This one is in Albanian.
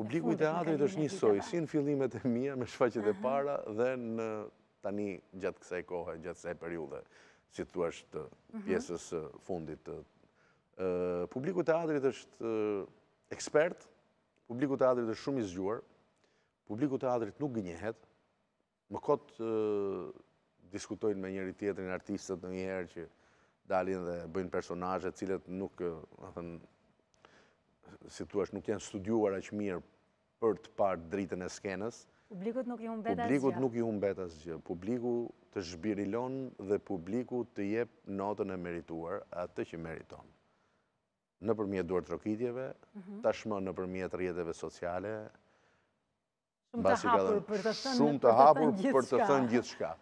Publiku i teatrit është një soj, si në fillimet e mija, me shfaqet e para, dhe në tani gjatë kësaj kohë, gjatë kësaj periude, si të është pjesës fundit. Publiku i teatrit është ekspert, publiku i teatrit është shumë i zgjuar, publiku i teatrit nuk gënjehet, më kotë diskutojnë me njëri tjetërin artistët në njëherë që dalin dhe bëjnë personajët, cilët nuk si të tuash, nuk janë studiuar aq mirë për të parë dritën e skenës. Publikut nuk i humbet asgjë. Publikut nuk i humbet asgjë. Publiku të zhbirilon dhe publiku të jep notën e merituar atë që meriton. Në përmjet duar të rokitjeve, mhm. tashmë në përmjet rjetëve sociale, Shumë të hapur për të thënë gjithë shka.